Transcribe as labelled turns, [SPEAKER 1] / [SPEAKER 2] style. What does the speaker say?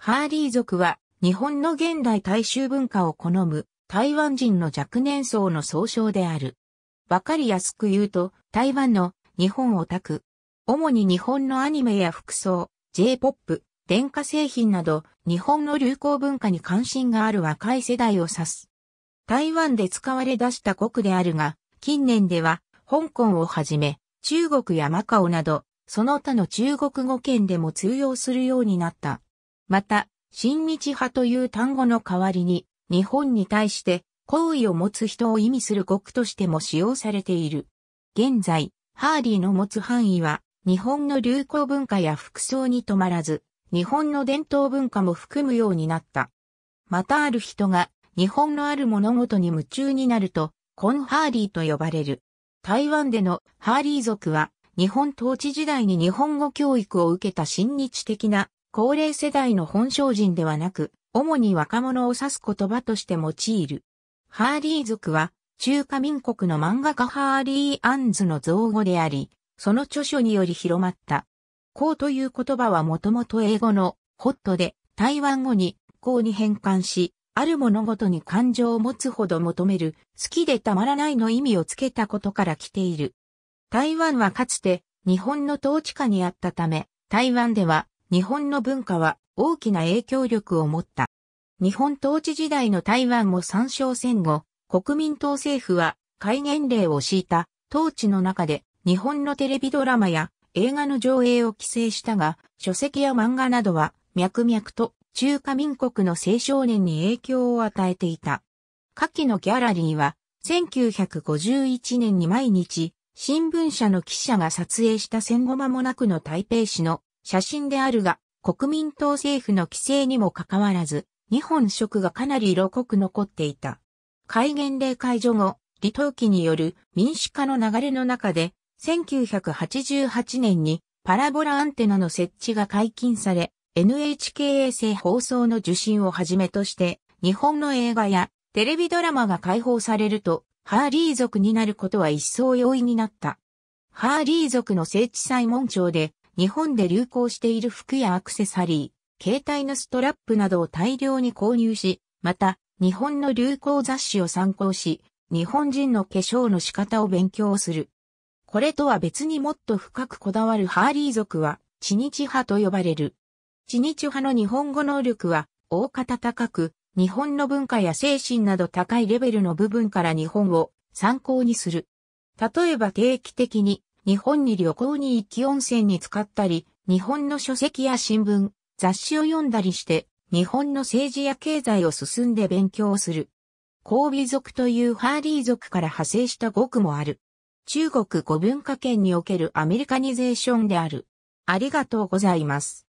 [SPEAKER 1] ハーリー族は日本の現代大衆文化を好む台湾人の若年層の総称である。わかりやすく言うと台湾の日本オタク。主に日本のアニメや服装、J-POP、電化製品など日本の流行文化に関心がある若い世代を指す。台湾で使われ出した国であるが、近年では香港をはじめ中国やマカオなどその他の中国語圏でも通用するようになった。また、親日派という単語の代わりに、日本に対して好意を持つ人を意味する語句としても使用されている。現在、ハーリーの持つ範囲は、日本の流行文化や服装に止まらず、日本の伝統文化も含むようになった。またある人が、日本のある物事に夢中になると、コンハーリーと呼ばれる。台湾でのハーリー族は、日本統治時代に日本語教育を受けた親日的な高齢世代の本省人ではなく、主に若者を指す言葉として用いる。ハーリー族は、中華民国の漫画家ハーリー・アンズの造語であり、その著書により広まった。こうという言葉はもともと英語のホットで台湾語にこうに変換し、ある物事に感情を持つほど求める、好きでたまらないの意味をつけたことから来ている。台湾はかつて日本の統治下にあったため、台湾では日本の文化は大きな影響力を持った。日本統治時代の台湾も参照戦後、国民党政府は戒厳令を敷いた統治の中で日本のテレビドラマや映画の上映を規制したが、書籍や漫画などは脈々と中華民国の青少年に影響を与えていた。下記のギャラリーは1951年に毎日新聞社の記者が撮影した戦後間もなくの台北市の写真であるが、国民党政府の規制にもかかわらず、日本色がかなり色濃く残っていた。戒厳令解除後、李登輝による民主化の流れの中で、1988年にパラボラアンテナの設置が解禁され、NHK 衛星放送の受信をはじめとして、日本の映画やテレビドラマが解放されると、ハーリー族になることは一層容易になった。ハーリー族の聖地裁門長で日本で流行している服やアクセサリー、携帯のストラップなどを大量に購入し、また、日本の流行雑誌を参考し、日本人の化粧の仕方を勉強する。これとは別にもっと深くこだわるハーリー族は、ニ日派と呼ばれる。ニ日派の日本語能力は、大方高く、日本の文化や精神など高いレベルの部分から日本を参考にする。例えば定期的に日本に旅行に行き温泉に使ったり、日本の書籍や新聞、雑誌を読んだりして、日本の政治や経済を進んで勉強する。交尾族というハーリー族から派生した語句もある。中国語文化圏におけるアメリカニゼーションである。ありがとうございます。